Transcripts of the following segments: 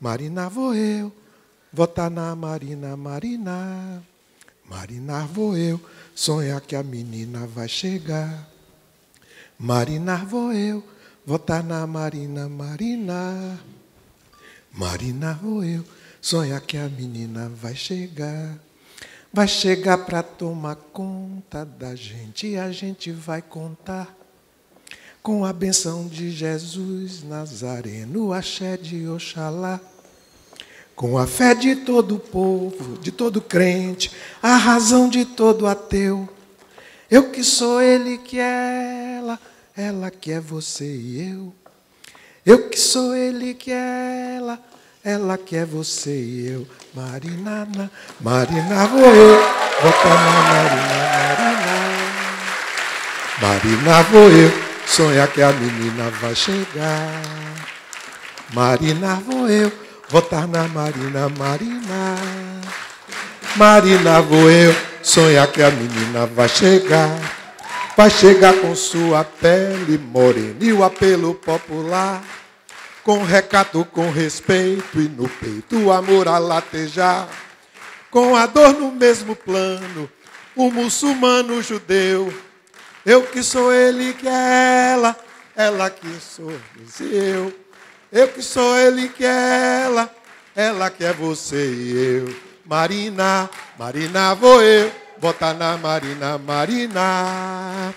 Marinar vou eu, votar na Marina, Marina. Marinar vou eu, sonhar que a menina vai chegar. Marinar vou eu, votar na Marina, Marina. Marinar vou eu, sonhar que a menina vai chegar. Vai chegar para tomar conta da gente e a gente vai contar com a benção de Jesus Nazareno, axé de Oxalá. Com a fé de todo o povo, de todo crente, a razão de todo ateu. Eu que sou ele que é ela, ela que é você e eu. Eu que sou ele que é ela, ela que é você e eu. Marinana, Marina vou eu, vou tomar Marina, Marina. Marina vou eu. Sonha que a menina vai chegar. Marina vou eu, votar na Marina, Marina. Marina vou eu, sonha que a menina vai chegar. Vai chegar com sua pele morena e o apelo popular. Com recato, com respeito e no peito o amor a latejar. Com a dor no mesmo plano, o muçulmano o judeu eu que sou ele que é ela, ela que sou eu. Eu que sou ele que é ela, ela que é você e eu. Marina, Marina vou eu, bota na Marina, Marina.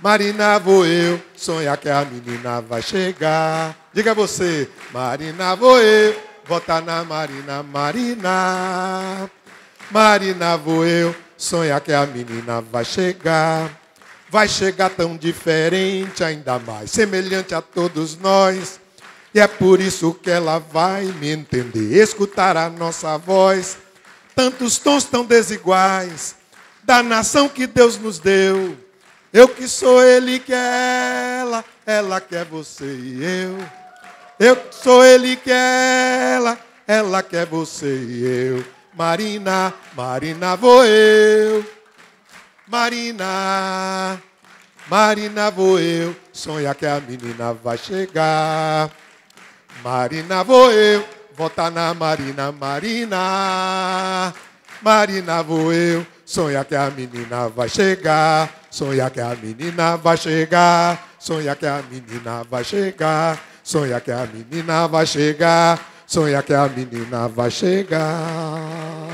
Marina vou eu, sonha que a menina vai chegar. Diga você, Marina vou eu, bota na Marina, Marina. Marina vou eu, sonha que a menina vai chegar vai chegar tão diferente, ainda mais semelhante a todos nós. E é por isso que ela vai me entender, escutar a nossa voz. Tantos tons tão desiguais da nação que Deus nos deu. Eu que sou ele que é ela, ela quer é você e eu. Eu que sou ele que é ela, ela quer é você e eu. Marina, Marina vou eu. Marina, Marina vou eu, sonha que a menina vai chegar. Marina vou eu, vota na Marina, Marina. Marina vou eu, sonha que a menina vai chegar. Sonha que a menina vai chegar. Sonha que a menina vai chegar. Sonha que a menina vai chegar. Sonha que a menina vai chegar.